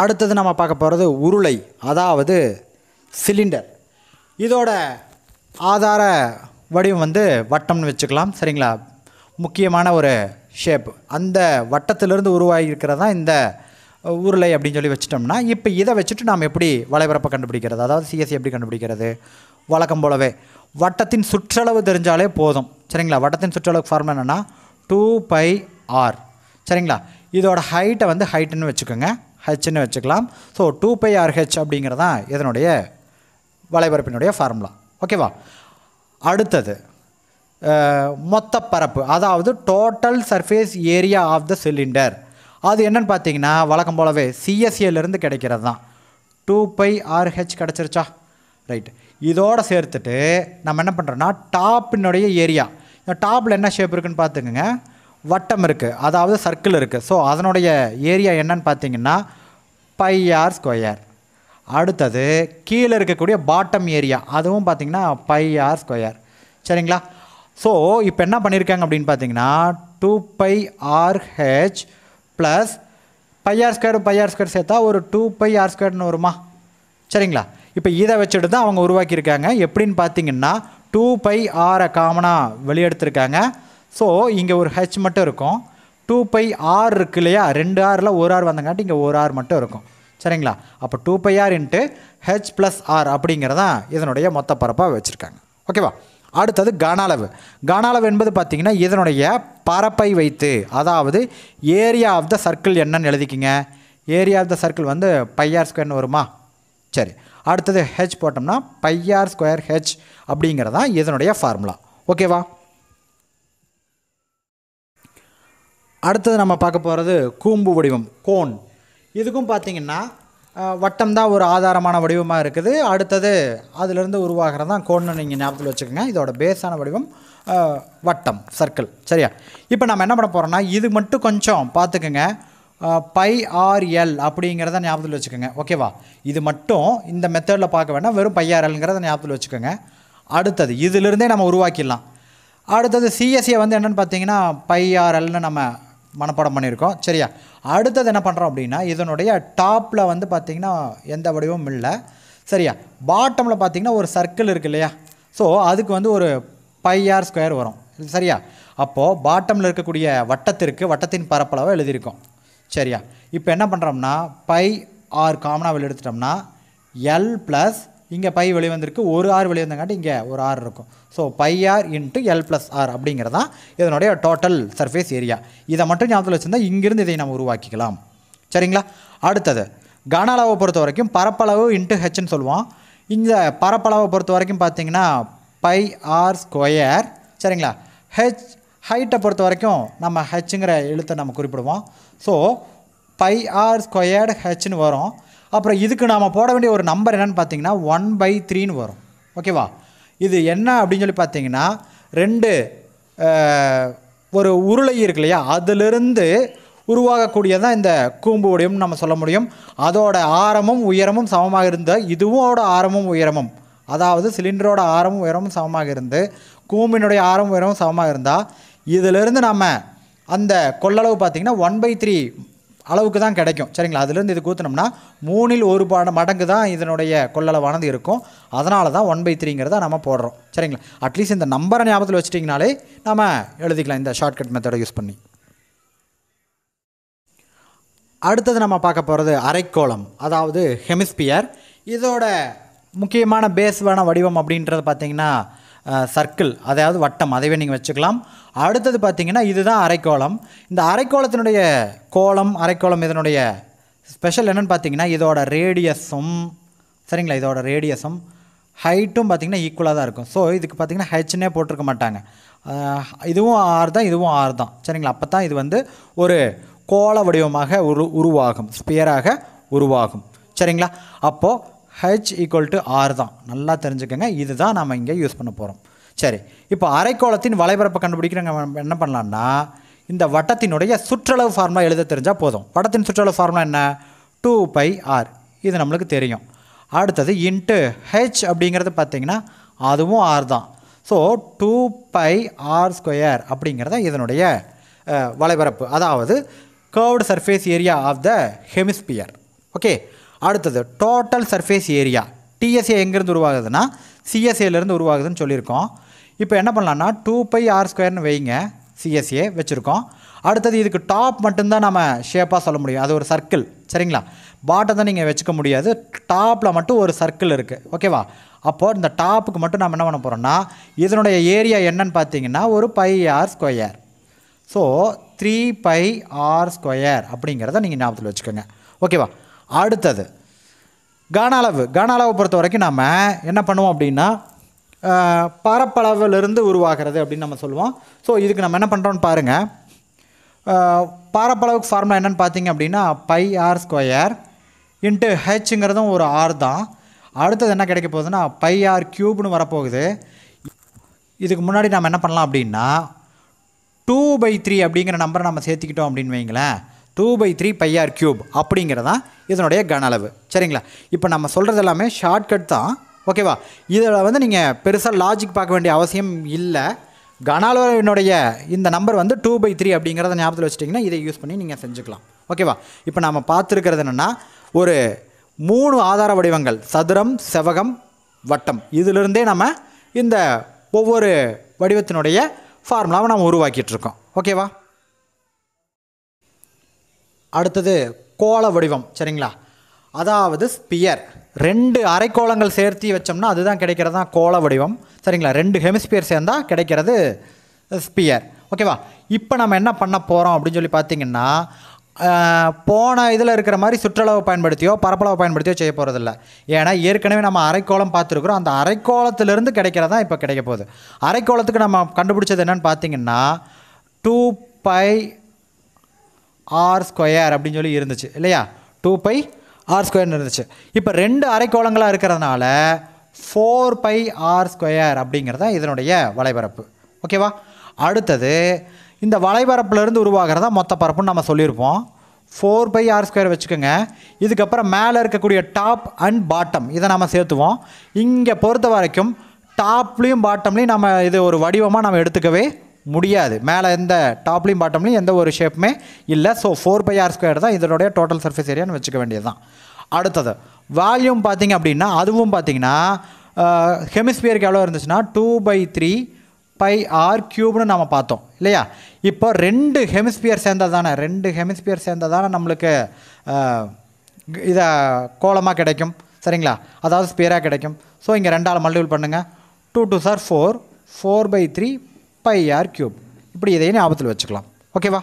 அடுத்தது நம்ம பார்க்க போகிறது உருளை அதாவது சிலிண்டர் இதோட ஆதார வடிவம் வந்து வட்டம்னு வச்சுக்கலாம் சரிங்களா முக்கியமான ஒரு ஷேப் அந்த வட்டத்திலிருந்து உருவாகியிருக்கிறது தான் இந்த உருளை அப்படின்னு சொல்லி வச்சுட்டோம்னா இப்போ இதை வச்சுட்டு நாம் எப்படி வலைபரப்பை கண்டுபிடிக்கிறது அதாவது சிஎஸ்சி e எப்படி கண்டுபிடிக்கிறது வழக்கம் போலவே வட்டத்தின் சுற்றளவு தெரிஞ்சாலே போதும் சரிங்களா வட்டத்தின் சுற்றளவு ஃபார்ம் என்னென்னா டூ பை ஆர் சரிங்களா இதோட ஹைட்டை வந்து ஹைட்டுன்னு வச்சுக்கோங்க ஹெச்னு வச்சுக்கலாம் so two pi R H அப்படிங்கிறது தான் இதனுடைய வலைபரப்பினுடைய ஃபார்முலா ஓகேவா அடுத்தது மொத்த பரப்பு அதாவது total surface area of the cylinder அது என்னென்னு பார்த்தீங்கன்னா வழக்கம் போலவே சிஎஸ்சியிலேருந்து கிடைக்கிறது தான் டூ பை ஆர்ஹெச் கிடச்சிருச்சா ரைட் இதோடு சேர்த்துட்டு நம்ம என்ன பண்ணுறோன்னா டாப்பினுடைய ஏரியா டாப்பில் என்ன ஷேப் இருக்குன்னு பார்த்துக்கோங்க வட்டம் இருக்குது அதாவது சர்க்கிள் இருக்குது ஸோ அதனுடைய ஏரியா என்னன்னு பார்த்தீங்கன்னா ஆர் ஸ்கொயர் அடுத்தது கீழே இருக்கக்கூடிய பாட்டம் ஏரியா அதுவும் பார்த்திங்கன்னா ஆர் ஸ்கொயர் சரிங்களா ஸோ இப்போ என்ன பண்ணியிருக்காங்க அப்படின்னு பார்த்தீங்கன்னா two pi H plus R square pi R square சேர்த்தா ஒரு டூ பை ஆர் ஸ்கொயர்னு வருமா சரிங்களா இப்போ இதை வச்சுட்டு தான் அவங்க உருவாக்கியிருக்காங்க எப்படின்னு பார்த்தீங்கன்னா டூ பை ஆரை காமனாக வெளியெடுத்திருக்காங்க ஸோ இங்கே ஒரு ஹெச் மட்டும் இருக்கும் டூ பை ஆர் இருக்கு இல்லையா ரெண்டு ஆரில் ஒரு ஆர் வந்தங்காட்டி இங்கே ஒரு ஆர் மட்டும் இருக்கும் சரிங்களா அப்போ two pi R into H plus R அப்படிங்கிறதான் இதனுடைய மொத்த பரப்பாக வச்சுருக்காங்க ஓகேவா அடுத்தது கனளவு கனளவு என்பது பார்த்திங்கன்னா இதனுடைய பரப்பை வைத்து அதாவது ஏரியா ஆஃப் த சர்க்கிள் என்னன்னு எழுதிக்கிங்க ஏரியா ஆஃப் த சர்க்கிள் வந்து பையார் ஸ்கொயர்னு வருமா சரி அடுத்தது ஹெச் போட்டோம்னா பையார் ஸ்கொயர் ஹெச் அப்படிங்கிறதான் இதனுடைய ஃபார்முலா ஓகேவா அடுத்தது நம்ம பார்க்க போகிறது கூம்பு வடிவம் கோன் இதுக்கும் பார்த்திங்கன்னா வட்டம் தான் ஒரு ஆதாரமான வடிவமாக இருக்குது அடுத்தது அதிலிருந்து உருவாகிறது தான் கோன்னு நீங்கள் ஞாபகத்தில் வச்சுக்கோங்க இதோட பேஸான வடிவம் வட்டம் சர்க்கிள் சரியா இப்போ நம்ம என்ன பண்ண போகிறோம்னா இது மட்டும் கொஞ்சம் பார்த்துக்குங்க பை எல் அப்படிங்கிறத ஞாபகத்தில் வச்சுக்கோங்க ஓகேவா இது மட்டும் இந்த மெத்தடில் பார்க்க வேண்டாம் வெறும் பையார்எல்ங்கிறத ஞாபகத்தில் வச்சுக்கோங்க அடுத்தது இதிலிருந்தே நம்ம உருவாக்கிடலாம் அடுத்தது சிஎஸ்சியை வந்து என்னென்னு பார்த்தீங்கன்னா பைஆர்எல்னு நம்ம மனப்பாடம் பண்ணியிருக்கோம் சரியா அடுத்தது என்ன பண்ணுறோம் அப்படின்னா இதனுடைய டாப்பில் வந்து பார்த்திங்கன்னா எந்த வடிவமும் இல்லை சரியா பாட்டமில் பார்த்திங்கன்னா ஒரு சர்க்கிள் இருக்குது இல்லையா ஸோ அதுக்கு வந்து ஒரு பையார் ஸ்கொயர் வரும் சரியா அப்போது பாட்டமில் இருக்கக்கூடிய வட்டத்திற்கு வட்டத்தின் பரப்பளவை எழுதியிருக்கோம் சரியா இப்போ என்ன பண்ணுறோம்னா பை ஆர் காமனாக வெளியெடுத்துட்டோம்னா எல் ப்ளஸ் இங்கே பை வெளிவந்திருக்கு ஒரு ஆறு வெளிவந்தங்காட்டி இங்கே ஒரு ஆறு இருக்கும் so pi R into L plus R அப்படிங்கிறதான் இதனுடைய டோட்டல் சர்ஃபேஸ் ஏரியா இதை மட்டும் ஞாபகத்தில் வச்சுருந்தா இங்கிருந்து இதை நம்ம உருவாக்கிக்கலாம் சரிங்களா அடுத்தது கன அளவை பொறுத்த வரைக்கும் பரப்பளவு இன்ட்டு ஹெச்னு சொல்லுவோம் இந்த பரப்பளவை பொறுத்த வரைக்கும் பார்த்தீங்கன்னா பை ஆர் ஸ்கொயர் சரிங்களா ஹெச் ஹைட்டை பொறுத்த வரைக்கும் நம்ம ஹெச்ங்கிற எழுத்தை நம்ம குறிப்பிடுவோம் ஸோ பை ஆர் ஸ்கொயர்டு ஹெச்னு வரும் அப்புறம் இதுக்கு நாம் போட வேண்டிய ஒரு நம்பர் என்னென்னு பார்த்தீங்கன்னா ஒன் பை த்ரீன்னு வரும் ஓகேவா இது என்ன அப்படின்னு சொல்லி பார்த்தீங்கன்னா ரெண்டு ஒரு உருளை இருக்கு இல்லையா அதிலிருந்து உருவாகக்கூடியதான் இந்த கூம்பு உடையும் நம்ம சொல்ல முடியும் அதோட ஆரமும் உயரமும் சமமாக இருந்த இதுவோட ஆரமும் உயரமும் அதாவது சிலிண்டரோட ஆரமும் உயரமும் சமமாக இருந்து கூம்பினுடைய ஆரமும் உயரமும் சமமாக இருந்தால் இதிலிருந்து நம்ம அந்த கொள்ளளவு பார்த்திங்கன்னா ஒன் பை த்ரீ அளவுக்கு தான் கிடைக்கும் சரிங்களா அதுலேருந்து இது கூத்தினோம்னா மூணில் ஒரு பாட மடங்கு தான் இதனுடைய கொள்ளளவானது இருக்கும் அதனால தான் ஒன் பை த்ரீங்கிறத நம்ம போடுறோம் சரிங்களா அட்லீஸ்ட் இந்த நம்பரை ஞாபகத்தில் வச்சுட்டிங்கனாலே நம்ம எழுதிக்கலாம் இந்த ஷார்ட்கட் மெத்தடை யூஸ் பண்ணி அடுத்தது நம்ம பார்க்க போகிறது அரைக்கோளம் அதாவது ஹெமிஸ்பியர் இதோட முக்கியமான பேஸ்வான வடிவம் அப்படின்றது பார்த்திங்கன்னா சர்க்கிள் அதாவது வட்டம் அதைவே நீங்கள் வச்சுக்கலாம் அடுத்தது பார்த்திங்கன்னா இதுதான் அரைக்கோளம் இந்த அரைக்கோளத்தினுடைய கோலம் அரைக்கோளம் இதனுடைய ஸ்பெஷல் என்னென்னு பார்த்தீங்கன்னா இதோட ரேடியஸும் சரிங்களா இதோட ரேடியஸும் ஹைட்டும் பார்த்திங்கன்னா ஈக்குவலாக தான் இருக்கும் ஸோ இதுக்கு பார்த்திங்கன்னா ஹெச்னே போட்டிருக்க மாட்டாங்க இதுவும் ஆறு தான் இதுவும் ஆறு தான் சரிங்களா அப்போ தான் இது வந்து ஒரு கோள வடிவமாக உரு உருவாகும் ஸ்பியராக உருவாகும் சரிங்களா அப்போது ஹெச் ஈக்குவல் டு ஆர் தான் நல்லா தெரிஞ்சுக்கோங்க இதுதான் நம்ம இங்கே யூஸ் பண்ண போகிறோம் சரி இப்போ அரைக்கோளத்தின் வலைபரப்பை கண்டுபிடிக்கிறவங்க என்ன பண்ணலான்னா இந்த வட்டத்தினுடைய சுற்றளவு ஃபார்முலா எழுத தெரிஞ்சால் போதும் வட்டத்தின் சுற்றளவு ஃபார்முலா என்ன டூ பை ஆர் இது நம்மளுக்கு தெரியும் அடுத்தது இன்ட்டு ஹெச் அப்படிங்கிறது பார்த்திங்கன்னா அதுவும் ஆர் தான் so two pi R square அப்படிங்கிறத இதனுடைய வலைபரப்பு அதாவது curved surface area of the hemisphere okay அடுத்தது டோட்டல் சர்ஃபேஸ் ஏரியா டிஎஸ்ஏ எங்கேருந்து உருவாகுதுன்னா சிஎஸ்ஏலேருந்து உருவாகுதுன்னு சொல்லியிருக்கோம் இப்போ என்ன பண்ணலான்னா டூ பை ஆர் ஸ்கொயர்னு வைங்க சிஎஸ்ஏ வச்சுருக்கோம் அடுத்தது இதுக்கு டாப் மட்டும்தான் நம்ம ஷேப்பாக சொல்ல முடியும் அது ஒரு சர்க்கிள் சரிங்களா பாட்டம் தான் நீங்கள் வச்சுக்க முடியாது டாப்பில் மட்டும் ஒரு சர்க்கிள் இருக்குது ஓகேவா அப்போது இந்த டாப்புக்கு மட்டும் நம்ம என்ன பண்ண போகிறோம்னா இதனுடைய ஏரியா என்னன்னு பார்த்தீங்கன்னா ஒரு pi R square so three pi R square அப்படிங்கிறத நீங்கள் ஞாபகத்தில் வச்சுக்கோங்க ஓகேவா அடுத்தது கனளவு கனளவை பொறுத்த வரைக்கும் நம்ம என்ன பண்ணுவோம் அப்படின்னா பரப்பளவிலிருந்து உருவாகிறது அப்படின்னு நம்ம சொல்லுவோம் ஸோ இதுக்கு நம்ம என்ன பண்ணுறோம்னு பாருங்கள் பரப்பளவுக்கு ஃபார்முலா என்னென்னு பார்த்தீங்க அப்படின்னா பை ஆர் ஸ்கொயர் இன்ட்டு ஹெச்ங்கிறதும் ஒரு ஆர் தான் அடுத்தது என்ன கிடைக்க போகுதுன்னா பை ஆர் க்யூப்னு வரப்போகுது இதுக்கு முன்னாடி நம்ம என்ன பண்ணலாம் அப்படின்னா டூ பை த்ரீ அப்படிங்கிற நம்பரை நம்ம சேர்த்திக்கிட்டோம் அப்படின்னு வைங்களேன் two by three pi R cube அப்படிங்கிறதான் இதனுடைய கன அளவு சரிங்களா இப்போ நம்ம சொல்கிறது எல்லாமே ஷார்ட்கட் தான் ஓகேவா இதில் வந்து நீங்கள் பெருசாக லாஜிக் பார்க்க வேண்டிய அவசியம் இல்லை கன அளவினுடைய இந்த நம்பர் வந்து டூ பை த்ரீ அப்படிங்கிறத ஞாபகத்தில் வச்சுட்டிங்கன்னா இதை யூஸ் பண்ணி நீங்கள் செஞ்சுக்கலாம் ஓகேவா இப்போ நம்ம பார்த்துருக்கிறது என்னென்னா ஒரு மூணு ஆதார வடிவங்கள் சதுரம் செவகம் வட்டம் இதிலிருந்தே நம்ம இந்த ஒவ்வொரு வடிவத்தினுடைய ஃபார்முலாவை நம்ம உருவாக்கிட்டு இருக்கோம் ஓகேவா அடுத்தது கோள வடிவம் சரிங்களா அதாவது ஸ்பியர் ரெண்டு அரைக்கோளங்கள் சேர்த்து வச்சோம்னா அதுதான் கிடைக்கிறது தான் கோள வடிவம் சரிங்களா ரெண்டு ஹெமிஸ்பியர் சேர்ந்தால் கிடைக்கிறது ஸ்பியர் ஓகேவா இப்போ நம்ம என்ன பண்ண போகிறோம் அப்படின்னு சொல்லி பார்த்தீங்கன்னா போன இதில் இருக்கிற மாதிரி சுற்றளவு பயன்படுத்தியோ பரப்பளவு பயன்படுத்தியோ செய்ய போகிறதில்ல ஏன்னா ஏற்கனவே நம்ம அரைக்கோளம் பார்த்துருக்குறோம் அந்த அரைக்கோளத்திலிருந்து கிடைக்கிறதா இப்போ கிடைக்க போகுது அரைக்கோளத்துக்கு நம்ம கண்டுபிடிச்சது என்னென்னு பார்த்தீங்கன்னா டூ பை ஆர் ஸ்கொயர் அப்படின்னு சொல்லி இருந்துச்சு இல்லையா டூ பை ஆர் ஸ்கொயர்னு இருந்துச்சு இப்போ ரெண்டு அரைக்கோளங்களாக இருக்கிறதுனால ஃபோர் பை ஆர் ஸ்கொயர் அப்படிங்கிறத இதனுடைய வலைபரப்பு ஓகேவா அடுத்தது இந்த வலைபரப்புலேருந்து உருவாகிறதா மொத்த பரப்புன்னு நம்ம சொல்லியிருப்போம் ஃபோர் பை ஆர் ஸ்கொயர் வச்சுக்கோங்க இதுக்கப்புறம் மேலே இருக்கக்கூடிய டாப் அண்ட் பாட்டம் இதை நம்ம சேர்த்துவோம் இங்கே பொறுத்த வரைக்கும் டாப்லேயும் பாட்டம்லேயும் நம்ம இது ஒரு வடிவமாக நம்ம எடுத்துக்கவே முடியாது மேலே எந்த டாப்லையும் பாட்டம்லையும் எந்த ஒரு ஷேப்புமே இல்லை so four pi R square தான் இதனுடைய டோட்டல் சர்ஃபேஸ் ஏரியான்னு வச்சுக்க வேண்டியது தான் அடுத்தது வால்யூம் பார்த்திங்க அப்படின்னா அதுவும் பார்த்திங்கன்னா ஹெமிஸ்பியருக்கு எவ்வளோ இருந்துச்சுன்னா two by three pi R க்யூப்னு நம்ம பார்த்தோம் இல்லையா இப்போ ரெண்டு ஹெமிஸ்பியர் சேர்ந்தது தானே ரெண்டு ஹெமிஸ்பியர் சேர்ந்தது தானே நம்மளுக்கு இதை கோலமாக கிடைக்கும் சரிங்களா அதாவது ஸ்பியராக கிடைக்கும் ஸோ இங்கே ரெண்டாவது மல்டிபிள் பண்ணுங்கள் two two sir four four by three pi R cube இப்படி இதையும் ஞாபகத்தில் வச்சுக்கலாம் ஓகேவா